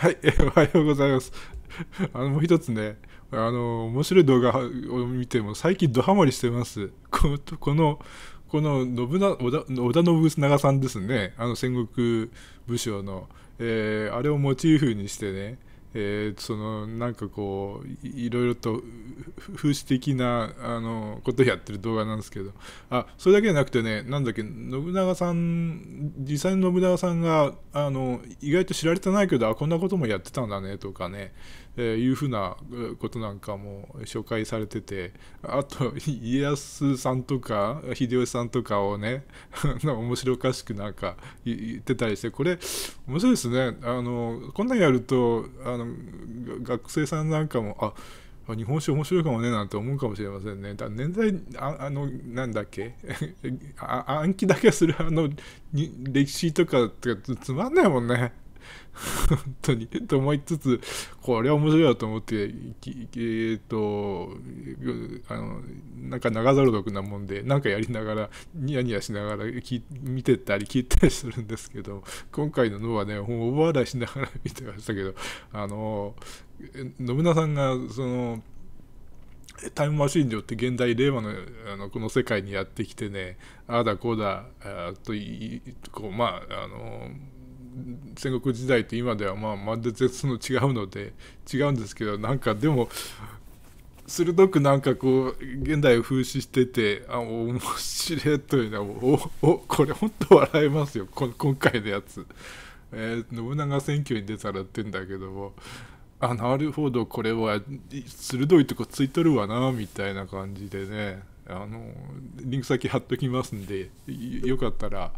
はい、おはようございます。あのもう一つね、あの面白い動画を見ても最近ドハマりしてます。このこの信長織田信長さんですね、あの戦国武将の、えー、あれをモチーフにしてね、えー、そのなんかこういろいろと風刺的なあのことやってる動画なんですけどあそれだけじゃなくてねなんだっけ信長さん実際の信長さんがあの意外と知られてないけどあこんなこともやってたんだねとかね、えー、いうふうなことなんかも紹介されててあと 家康さんとか秀吉さんとかをね 面白おかしくなんか言ってたりしてこれ面白いですねあのこんなんやるとあの学生さんなんかもああ、日本史面白いかもねなんて思うかもしれませんね。だ年代ああのなんだっけ あ暗記だけするあの歴史とかってつまんないもんね。本当にと思いつつこれは面白いなと思ってえー、っとあのなんか長ざる毒なもんでなんかやりながらニヤニヤしながら見てたり聞いたりするんですけど今回の「の」はねもう大笑いしながら見てましたけどあの信長さんがそのタイムマシンによって現代令和のあのこの世界にやってきてねああだこうだあといこうまああの戦国時代と今ではまあまるで絶の違うので違うんですけどなんかでも鋭くなんかこう現代を風刺しててあ面白いというのはおおこれ本当笑えますよこ今回のやつ、えー、信長選挙に出たらってんだけどもあなるほどこれは鋭いとこついとるわなみたいな感じでねあのリンク先貼っときますんでよかったら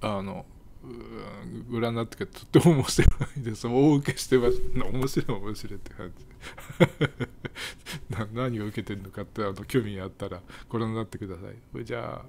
あのご覧になってとっても面白いです大受けしてます面白い面白いって感じ 何を受けてるのかってあの興味があったらご覧になってくださいじゃあ